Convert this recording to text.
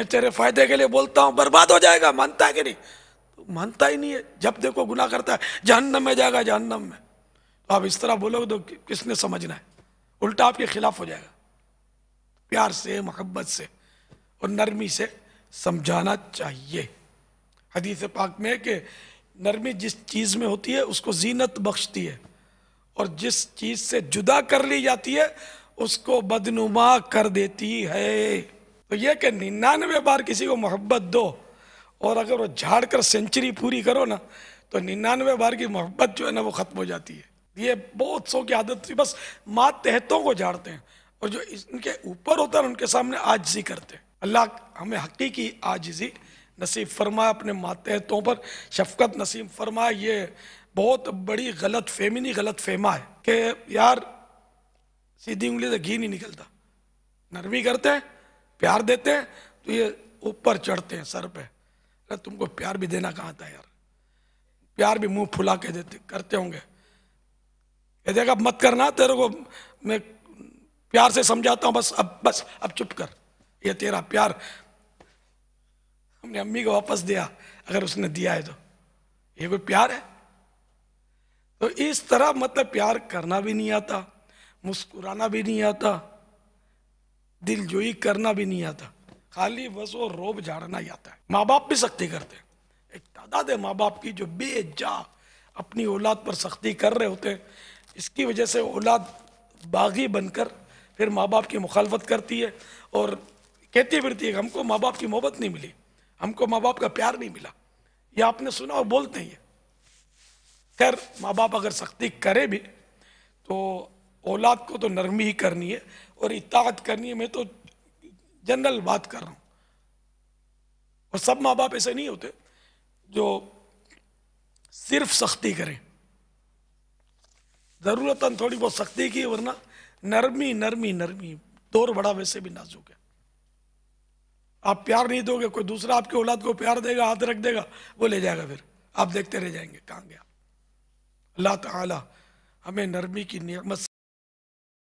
मैं तेरे फायदे के लिए बोलता हूँ बर्बाद हो जाएगा मानता है कि नहीं तो मानता ही नहीं है जब देखो गुना करता है जहन्नम में जाएगा जहन्नम में तो आप इस तरह बोलोगे तो किसने समझना है उल्टा आपके खिलाफ हो जाएगा प्यार से मोहब्बत से और नरमी से समझाना चाहिए हदीस पाक में कि नरमी जिस चीज़ में होती है उसको जीनत बख्शती है और जिस चीज़ से जुदा कर ली जाती है उसको बदनुमा कर देती है तो यह कि निन्यानवे बार किसी को मोहब्बत दो और अगर वो झाड़ कर सेंचुरी पूरी करो ना तो निन्यानवे बार की मोहब्बत जो है ना वो ख़त्म हो जाती है ये बहुत सौ की आदत थी बस मात तहतों को झाड़ते हैं और जो इनके ऊपर होता है उनके सामने आजजी करते हैं अल्लाह हमें हकीकी आजजी नसीब फरमाए अपने मातहतों पर शफकत नसीब फरमाए ये बहुत बड़ी गलत फहमी नहीं गलत फहमा है कि यार सीधी उंगली से घी नहीं निकलता नरमी करते हैं प्यार देते हैं तो ये ऊपर चढ़ते हैं सर पे अरे तुमको प्यार भी देना कहाँ था यार प्यार भी मुंह फुला के देते करते होंगे ये देखा मत करना तेरे को मैं प्यार से समझाता हूँ बस अब बस अब चुप कर ये तेरा प्यार हमने अम्मी को वापस दिया अगर उसने दिया है तो ये कोई प्यार है तो इस तरह मतलब प्यार करना भी नहीं आता मुस्कुराना भी नहीं आता दिल जोई करना भी नहीं आता खाली बस वो रोब झाड़ना ही आता है माँ बाप भी सख्ती करते हैं एक तादाद है माँ बाप की जो बेजा अपनी औलाद पर सख्ती कर रहे होते हैं इसकी वजह से औलाद बागी बनकर फिर माँ बाप की मुखालफत करती है और कहती फिरती है हमको माँ बाप की मोहब्बत नहीं मिली हमको माँ बाप का प्यार नहीं मिला यह आपने सुना और बोलते हैं खैर माँ बाप अगर सख्ती करे भी तो औलाद को तो नरमी ही करनी है और इताहत करनी है मैं तो जनरल बात कर रहा हूँ और सब माँ बाप ऐसे नहीं होते जो सिर्फ सख्ती करें ज़रूरत थोड़ी बहुत सख्ती की वरना नरमी नरमी नरमी दौर बड़ा वैसे भी नाजुक है आप प्यार नहीं दोगे कोई दूसरा आपकी औलाद को प्यार देगा हाथ रख देगा वो ले जाएगा फिर आप देखते रह जाएंगे कहाँ गया अल्लाह ताला हमें नरमी की नियमत